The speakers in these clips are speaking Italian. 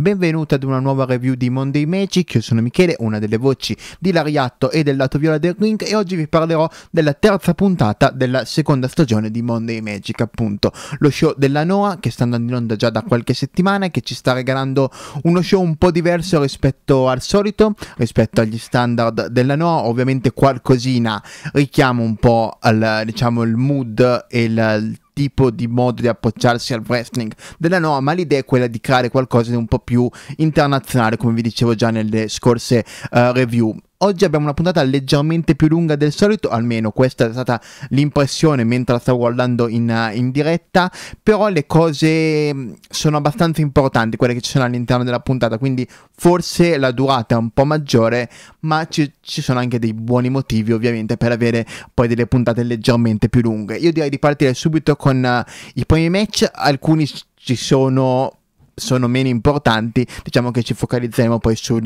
Benvenuti ad una nuova review di Monday Magic, io sono Michele, una delle voci di Lariatto e del lato viola del ring e oggi vi parlerò della terza puntata della seconda stagione di Monday Magic, appunto, lo show della Noah che sta andando in onda già da qualche settimana e che ci sta regalando uno show un po' diverso rispetto al solito, rispetto agli standard della Noah, ovviamente qualcosina richiama un po' al diciamo il mood e il tipo di modo di approcciarsi al wrestling della Noa, ma l'idea è quella di creare qualcosa di un po' più internazionale, come vi dicevo già nelle scorse uh, review. Oggi abbiamo una puntata leggermente più lunga del solito, almeno questa è stata l'impressione mentre la stavo guardando in, eh, in, diretta, però le cose mm, sono abbastanza importanti, quelle che ci sono all'interno della puntata, quindi forse la durata è un po' maggiore, ma ci, ci sono anche dei buoni motivi ovviamente per avere poi delle puntate leggermente più lunghe. Io direi di partire subito con uh, i primi match, alcuni ci sono sono meno importanti, diciamo che ci focalizzeremo poi sui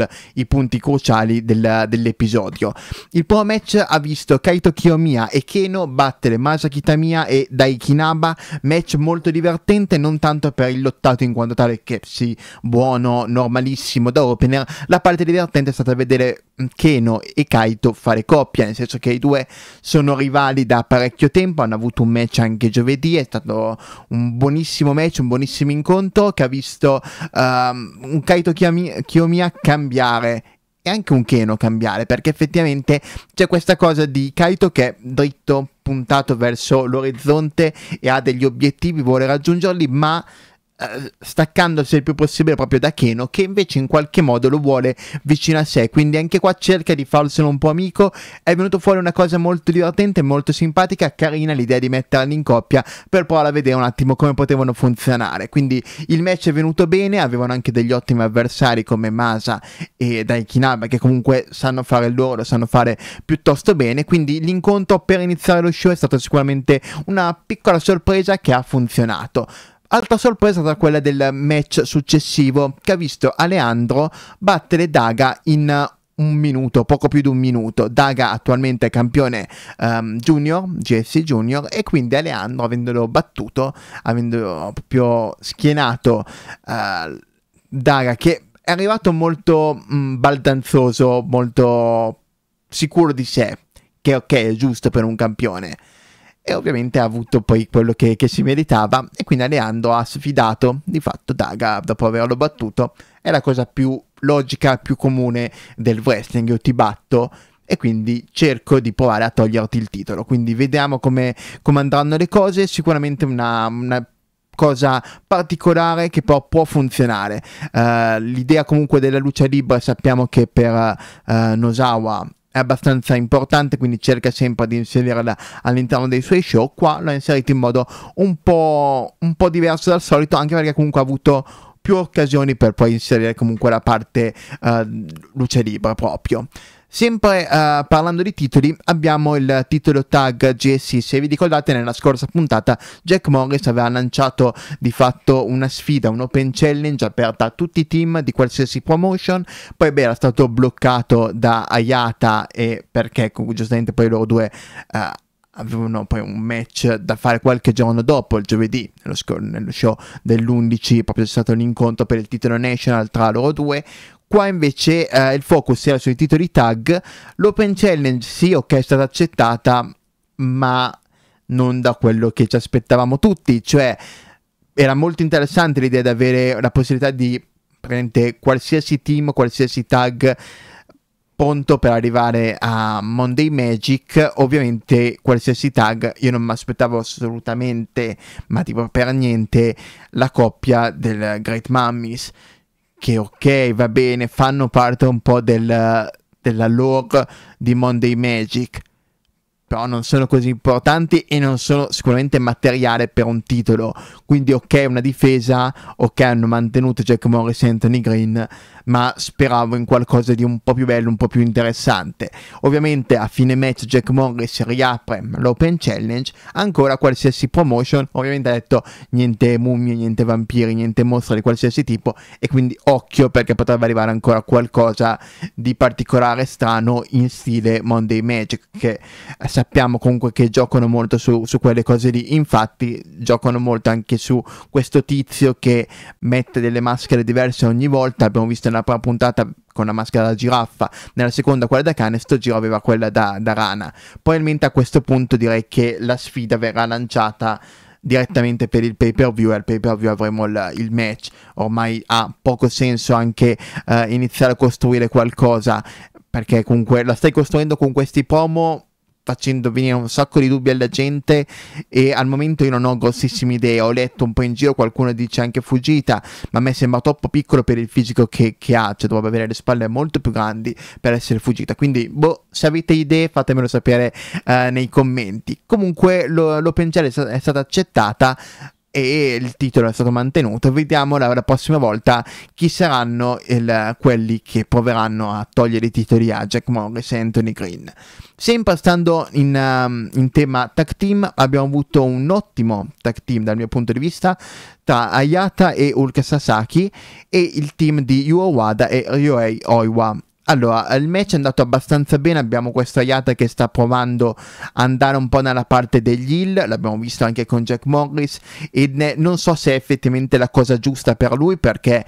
punti cruciali del, dell'episodio. Il primo match ha visto Kaito Kiyomiya e Keno battere Masaki Tamiya e Daikinaba, match molto divertente non tanto per il lottato in quanto tale che sì, buono, normalissimo da opener, la parte divertente è stata vedere Keno e Kaito fare coppia, nel senso che i due sono rivali da parecchio tempo, hanno avuto un match anche giovedì, è stato un buonissimo match, un buonissimo incontro che ha visto um, un Kaito Kiyomiya cambiare e anche un Keno cambiare, perché effettivamente c'è questa cosa di Kaito che è dritto, puntato verso l'orizzonte e ha degli obiettivi, vuole raggiungerli, ma eh, staccandosi il più possibile proprio da Keno che invece in qualche modo lo vuole vicino a sé quindi anche qua cerca di farselo un po' amico è venuto fuori una cosa molto divertente molto simpatica carina l'idea di metterli in coppia per provare a vedere un attimo come potevano funzionare quindi il match è venuto bene avevano anche degli ottimi avversari come Masa e Daikinaba che comunque sanno fare il loro lo sanno fare piuttosto bene quindi l'incontro per iniziare lo show è stato sicuramente una piccola sorpresa che ha funzionato Altra sorpresa tra quella del match successivo che ha visto Aleandro battere Daga in eh, un minuto, poco più di un minuto. Daga attualmente è campione um, junior, GFC junior, e quindi Aleandro, avendolo battuto, avendo proprio schienato uh, Daga, che è arrivato molto mh, mm, baldanzoso, molto sicuro di sé, che ok, è giusto per un campione e ovviamente ha avuto poi quello che, che, si meritava e quindi Aleando ha sfidato di fatto Daga dopo averlo battuto è la cosa più logica più comune del wrestling io ti batto e quindi cerco di provare a toglierti il titolo quindi vediamo come, come andranno le cose sicuramente una, una cosa particolare che però può funzionare uh, l'idea comunque della luce libera sappiamo che per uh, eh, Nosawa è abbastanza importante, quindi cerca sempre di inserirla all'interno dei suoi show. Qua l'ha inserito in modo un po', un po' diverso dal solito, anche perché comunque ha avuto più occasioni per poi inserire comunque la parte uh, luce libera proprio. Sempre uh, parlando di titoli, abbiamo il titolo tag GSC. Se vi ricordate, nella scorsa puntata Jack Morris aveva lanciato di fatto una sfida, un open challenge aperta a tutti i team di qualsiasi promotion. Poi, beh, era stato bloccato da Ayata e perché giustamente poi loro due uh, avevano poi un match da fare qualche giorno dopo, il giovedì, nello, sc- nello show dell'11, proprio c'è stato un incontro per il titolo national tra loro due. Qua invece eh, il focus era sui titoli tag. L'open challenge sì, ok, è stata accettata, ma non da quello che ci aspettavamo tutti, cioè era molto interessante l'idea di avere la possibilità di prendere qualsiasi team, qualsiasi tag appunto per arrivare a Monday Magic, ovviamente qualsiasi tag, io non mi aspettavo assolutamente, ma tipo per niente, la coppia del Great Mummies, che ok, va bene, fanno parte un po' del, della lore di Monday Magic, però non sono così importanti e non sono sicuramente materiale per un titolo. Quindi ok, una difesa, ok, hanno mantenuto Jack Morris e Anthony Green, ma speravo in qualcosa di un po' più bello, un po' più interessante. Ovviamente a fine match Jack Morris riapre l'Open Challenge, ancora qualsiasi promotion, ovviamente ha detto niente mummie, niente vampiri, niente mostre di qualsiasi tipo e quindi occhio perché potrebbe arrivare ancora qualcosa di particolare strano in stile Monday Magic che sappiamo comunque che giocano molto su, su quelle cose lì, infatti giocano molto anche su questo tizio che mette delle maschere diverse ogni volta, abbiamo visto nella prima puntata con la maschera da giraffa, nella seconda quella da cane, sto giro aveva quella da, da rana. Probabilmente a questo punto direi che la sfida verrà lanciata direttamente per il pay per view e al pay per view avremo il, il, match ormai ha poco senso anche eh, iniziare a costruire qualcosa perché comunque la stai costruendo con questi promo facendo venire un sacco di dubbi alla gente e al momento io non ho grossissime idee, ho letto un po' in giro qualcuno dice anche fuggita, ma a me sembra troppo piccolo per il fisico che, che ha, cioè dovrebbe avere le spalle molto più grandi per essere fuggita, quindi boh, se avete idee fatemelo sapere eh, nei commenti. Comunque l'open gel è, sta- è stata accettata e il titolo è stato mantenuto. Vediamo la, la prossima volta chi saranno il, quelli che proveranno a togliere i titoli a Jack Morris e Anthony Green. Sempre stando in, um, in tema tag team, abbiamo avuto un ottimo tag team dal mio punto di vista tra Ayata e Ulka Sasaki e il team di Yuowada e Ryohei Oiwa allora, il match è andato abbastanza bene, abbiamo questa Yata che sta provando ad andare un po' nella parte degli Hill, l'abbiamo visto anche con Jack Morris, e ne- non so se è effettivamente la cosa giusta per lui perché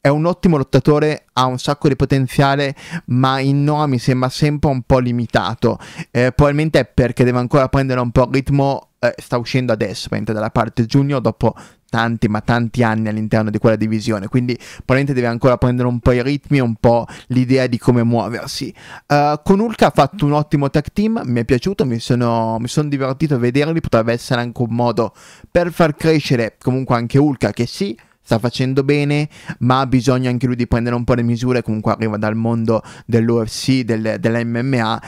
è un ottimo lottatore, ha un sacco di potenziale, ma in Noah mi sembra sempre un po' limitato. Eh, probabilmente è perché deve ancora prendere un po' il ritmo, eh, sta uscendo adesso, mentre dalla parte junior dopo tanti ma tanti anni all'interno di quella divisione, quindi probabilmente deve ancora prendere un po' i ritmi e un po' l'idea di come muoversi. Uh, con Hulk ha fatto un ottimo tag team, mi è piaciuto, mi sono, mi sono divertito a vederli, potrebbe essere anche un modo per far crescere comunque anche Hulk che sì, sta facendo bene, ma ha bisogno anche lui di prendere un po' le misure, comunque arriva dal mondo dell'UFC, del, dell'MMA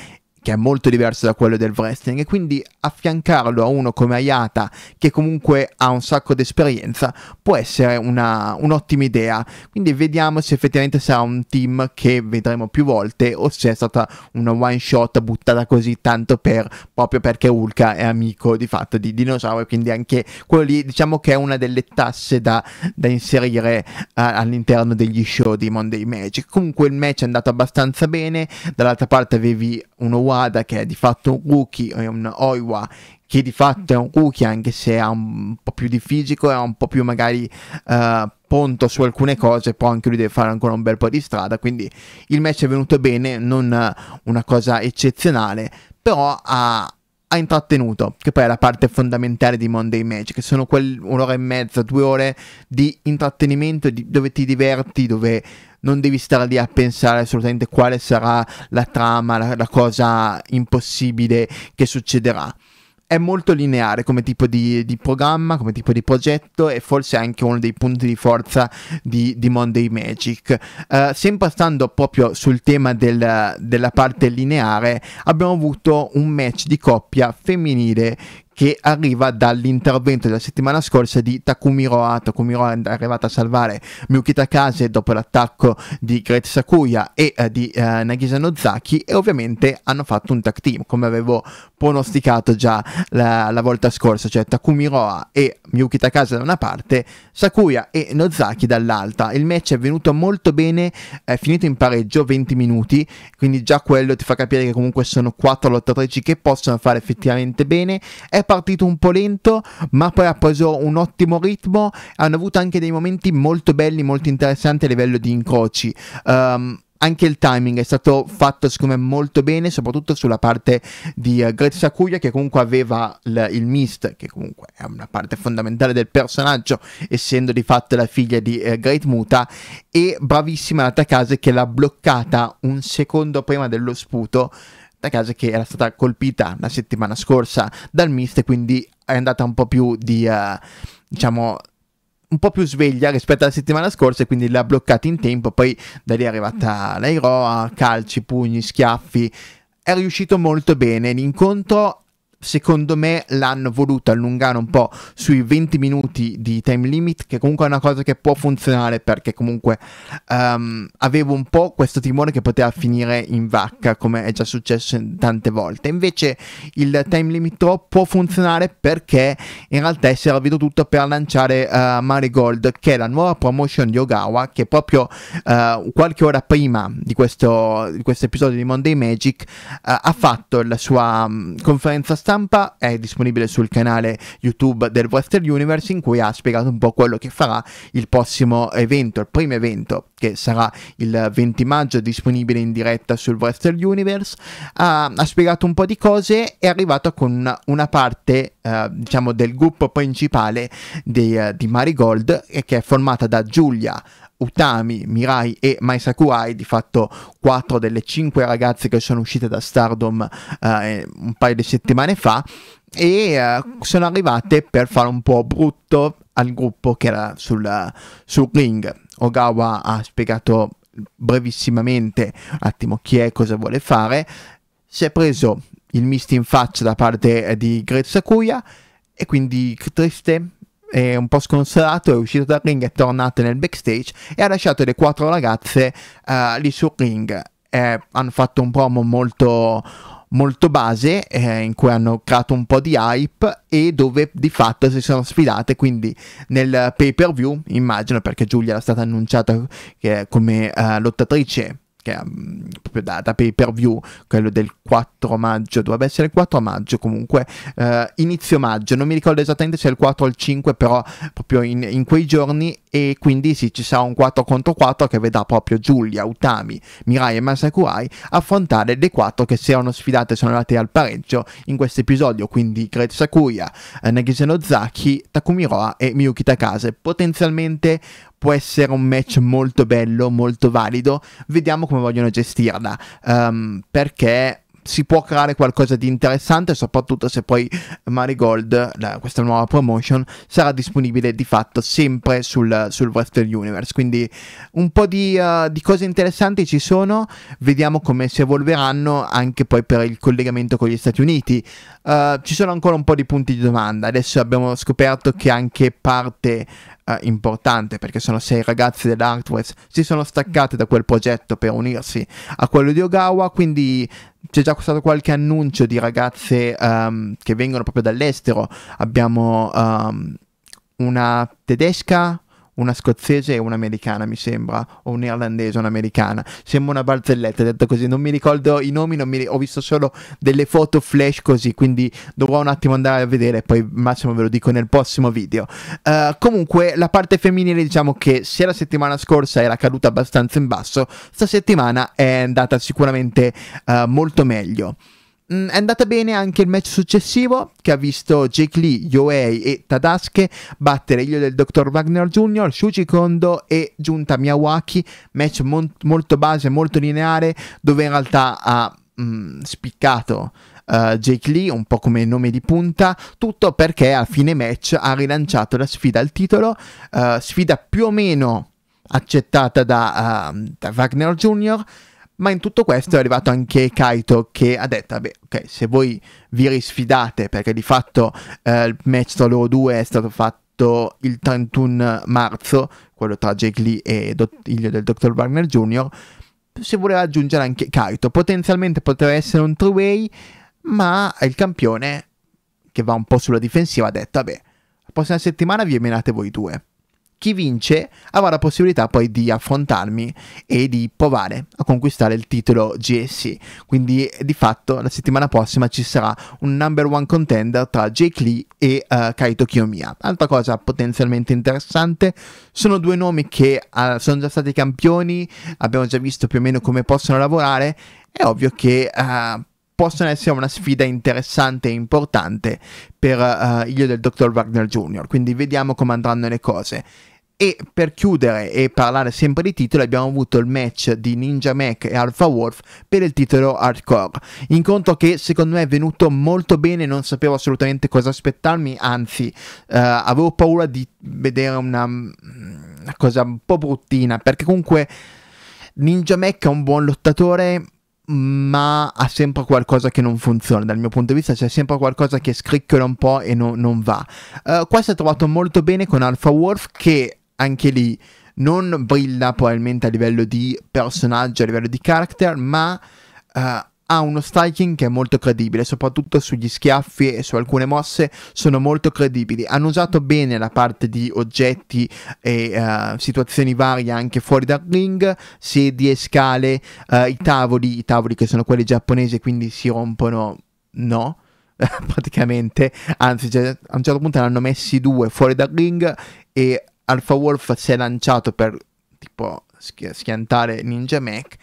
che è molto diverso da quello del wrestling e quindi affiancarlo a uno come Ayata che comunque ha un sacco di esperienza può essere una, un'ottima idea quindi vediamo se effettivamente sarà un team che vedremo più volte o se è stata una one shot buttata così tanto per proprio perché Ulka è amico di fatto di Dinosauro quindi anche quello lì diciamo che è una delle tasse da, da inserire uh, all'interno degli show di Monday Magic comunque il match è andato abbastanza bene dall'altra parte avevi uno one Wada che è di fatto un rookie, è un Oiwa che di fatto è un rookie anche se ha un po' più di fisico e ha un po' più magari uh, ponto su alcune cose, poi anche lui deve fare ancora un bel po' di strada, quindi il match è venuto bene, non una cosa eccezionale, però ha, ha intrattenuto, che poi è la parte fondamentale di Monday Magic, sono quell'ora e mezza, due ore di intrattenimento di, dove ti diverti, dove non devi stare lì a pensare assolutamente quale sarà la trama, la, la cosa impossibile che succederà è molto lineare come tipo di, di, programma, come tipo di progetto e forse anche uno dei punti di forza di, di Monday Magic. Uh, sempre stando proprio sul tema del, della parte lineare, abbiamo avuto un match di coppia femminile che arriva dall'intervento della settimana scorsa di Takumi Roa. Takumi Roa è arrivata a salvare Miyuki Takase dopo l'attacco di Great Sakuya e eh, di eh, Nagisa Nozaki e ovviamente hanno fatto un tag team come avevo pronosticato già la, la volta scorsa, cioè Takumi Roa e Miyuki Takase da una parte, Sakuya e Nozaki dall'altra. Il match è venuto molto bene, è finito in pareggio 20 minuti, quindi già quello ti fa capire che comunque sono 4 lottatrici che possono fare effettivamente bene. È partito un po' lento, ma poi ha preso un ottimo ritmo. Hanno avuto anche dei momenti molto belli, molto interessanti a livello di incroci. Um, anche il timing è stato fatto secondo me molto bene, soprattutto sulla parte di uh, eh, Great Sakuya che comunque aveva l- il mist, che comunque è una parte fondamentale del personaggio, essendo di fatto la figlia di uh, Great Muta, e bravissima la Takase che l'ha bloccata un secondo prima dello sputo da casa che era stata colpita la settimana scorsa dal mist, quindi è andata un po' più di, uh, diciamo, un po' più sveglia rispetto alla settimana scorsa e quindi l'ha bloccata in tempo, poi da lì è arrivata l'Airoa, calci, pugni, schiaffi, è riuscito molto bene, l'incontro secondo me l'hanno voluto allungare un po' sui 20 minuti di time limit che comunque è una cosa che può funzionare perché comunque um, avevo un po' questo timore che poteva finire in vacca come è già successo tante volte invece il time limit può funzionare perché in realtà è servito tutto per lanciare uh, Mare che è la nuova promotion di Ogawa che proprio uh, qualche ora prima di questo, di questo episodio di Monday Magic uh, ha fatto la sua um, conferenza stampa stampa è disponibile sul canale YouTube del Western Universe in cui ha spiegato un po' quello che farà il prossimo evento, il primo evento che sarà il 20 maggio disponibile in diretta sul Wrestle Universe, ha, ha spiegato un po' di cose, è arrivato con una, parte, eh, diciamo, del gruppo principale di, uh, di Marigold, che è formata da Giulia, Utami, Mirai e Mai Sakurai, di fatto quattro delle cinque ragazze che sono uscite da Stardom eh, un paio di settimane fa, e eh, sono arrivate per fare un po' brutto al gruppo che era sul, sul ring Ogawa ha spiegato brevissimamente un attimo chi è, cosa vuole fare, si è preso il misti in faccia da parte eh, di Great Sakuya e quindi triste e un po' sconsolato è uscito dal ring, è tornato nel backstage e ha lasciato le quattro ragazze uh, lì sul ring. Eh, hanno fatto un promo molto molto base eh, in cui hanno creato un po' di hype e dove di fatto si sono sfidate quindi nel pay per view immagino perché Giulia era stata annunciata eh, come eh, lottatrice che è mm, proprio da, da, pay per view, quello del 4 maggio, dovrebbe essere il 4 maggio comunque, eh, inizio maggio, non mi ricordo esattamente se è il 4 o il 5, però proprio in, in quei giorni e quindi sì, ci sarà un 4 contro 4 che vedrà proprio Giulia, Utami, Mirai e Masakurai affrontare le 4 che si erano sfidate e sono andate al pareggio in questo episodio, quindi Great Sakuya, eh, Nagise Nozaki, Roa e Miyuki Takase, potenzialmente può essere un match molto bello, molto valido. Vediamo come vogliono gestirla. Um, perché si può creare qualcosa di interessante, soprattutto se poi Marigold, la, questa nuova promotion, sarà disponibile di fatto sempre sul, sul Western Universe. Quindi un po' di, uh, di, cose interessanti ci sono, vediamo come si evolveranno anche poi per il collegamento con gli Stati Uniti. Uh, ci sono ancora un po' di punti di domanda, adesso abbiamo scoperto che anche parte eh, importante perché sono sei ragazzi dell'Artworks si sono staccati da quel progetto per unirsi a quello di Ogawa quindi c'è già stato qualche annuncio di ragazze um, che vengono proprio dall'estero abbiamo um, una tedesca una scozzese e un'americana, mi sembra, o un'irlandese e un'americana. Sembra una barzelletta, detto così, non mi ricordo i nomi, mi... ho visto solo delle foto flash così, quindi dovrò un attimo andare a vedere, poi massimo ve lo dico nel prossimo video. Uh, comunque la parte femminile diciamo che se la settimana scorsa era caduta abbastanza in basso, sta settimana è andata sicuramente uh, molto meglio. Mm, è andata bene anche il match successivo che ha visto Jake Lee, Yoei e Tadasuke battere Io del Dr. Wagner Jr., Shuji Kondo e Giunta Miyawaki, match mon- molto base, molto lineare dove in realtà ha mh, mm, spiccato uh, Jake Lee, un po' come nome di punta, tutto perché a fine match ha rilanciato la sfida al titolo, uh, sfida più o meno accettata da, uh, da Wagner Jr., ma in tutto questo è arrivato anche Kaito che ha detto, vabbè, ok, se voi vi risfidate, perché di fatto eh, il match tra loro due è stato fatto il 31 marzo, quello tra Jake Lee e Do- il del Dr. Wagner Jr., se voleva aggiungere anche Kaito, potenzialmente poteva essere un true way ma il campione, che va un po' sulla difensiva, ha detto, vabbè, la prossima settimana vi emenate voi due chi vince avrà la possibilità poi di affrontarmi e di provare a conquistare il titolo GSC. Quindi di fatto la settimana prossima ci sarà un number one contender tra Jake Lee e uh, Kaito Kiyomiya. Altra cosa potenzialmente interessante, sono due nomi che uh, sono già stati campioni, abbiamo già visto più o meno come possono lavorare, è ovvio che... Uh, possono essere una sfida interessante e importante per uh, eh, io del Dr. Wagner Jr. Quindi vediamo come andranno le cose. E per chiudere e parlare sempre di titolo, abbiamo avuto il match di Ninja Mac e Alpha Wolf per il titolo Hardcore. Incontro che secondo me è venuto molto bene, non sapevo assolutamente cosa aspettarmi, anzi uh, avevo paura di vedere una, una cosa un po' bruttina perché comunque Ninja Mac è un buon lottatore ma ha sempre qualcosa che non funziona dal mio punto di vista, c'è sempre qualcosa che scricchiola un po' e no, non va. Uh, qua si è trovato molto bene con Alpha Wolf che anche lì non brilla probabilmente a livello di personaggio, a livello di character, ma uh, ha uno striking che è molto credibile, soprattutto sugli schiaffi e su alcune mosse sono molto credibili. Hanno usato bene la parte di oggetti e uh, situazioni varie anche fuori dal ring, sedie, scale, uh, i tavoli, i tavoli che sono quelli giapponesi quindi si rompono, no? praticamente, anzi cioè, a un certo punto ne hanno messi due fuori dal ring e Alpha Wolf si è lanciato per tipo schiantare Ninja Mac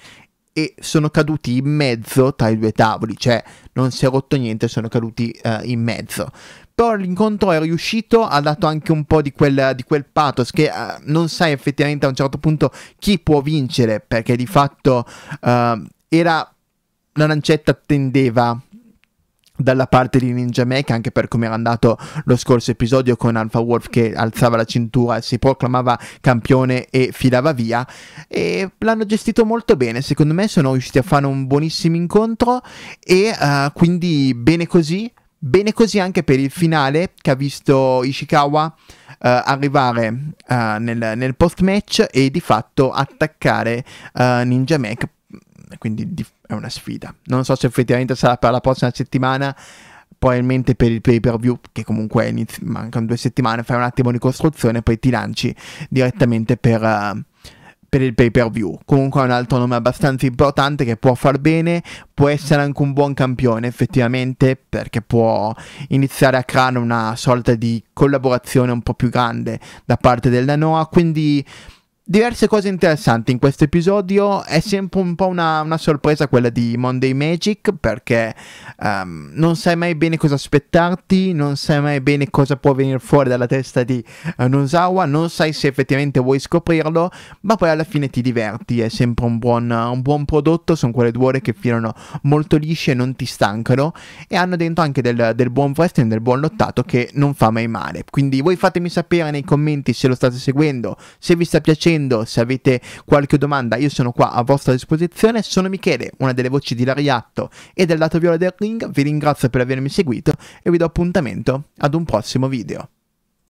e sono caduti in mezzo tra i due tavoli, cioè non si è rotto niente, sono caduti eh, in mezzo. Però l'incontro è riuscito, ha dato anche un po' di quel, di quel pathos che eh, non sai effettivamente a un certo punto chi può vincere, perché di fatto eh, era... La lancetta tendeva dalla parte di Ninja Mac anche per come era andato lo scorso episodio con Alpha Wolf che alzava la cintura si proclamava campione e filava via e l'hanno gestito molto bene secondo me sono riusciti a fare un buonissimo incontro e uh, quindi bene così Bene così anche per il finale che ha visto Ishikawa uh, arrivare uh, nel, nel post match e di fatto attaccare uh, Ninja Mac quindi è una sfida. Non so se effettivamente sarà per la prossima settimana, probabilmente per il pay per view, che comunque inizio, mancano due settimane, fai un attimo di costruzione e poi ti lanci direttamente per, uh, per il pay per view. Comunque è un altro nome abbastanza importante che può far bene, può essere anche un buon campione effettivamente, perché può iniziare a creare una sorta di collaborazione un po' più grande da parte della NOA, quindi Diverse cose interessanti in questo episodio, è sempre un po' una, una sorpresa quella di Monday Magic perché um, non sai mai bene cosa aspettarti, non sai mai bene cosa può venire fuori dalla testa di uh, eh, Nozawa, non sai se effettivamente vuoi scoprirlo, ma poi alla fine ti diverti, è sempre un buon, un buon prodotto, sono quelle due ore che filano molto lisce, e non ti stancano e hanno dentro anche del, del buon wrestling, del buon lottato che non fa mai male. Quindi voi fatemi sapere nei commenti se lo state seguendo, se vi sta piacendo seguendo, se avete qualche domanda io sono qua a vostra disposizione, sono Michele, una delle voci di Lariatto e del lato viola del ring, vi ringrazio per avermi seguito e vi do appuntamento ad un prossimo video.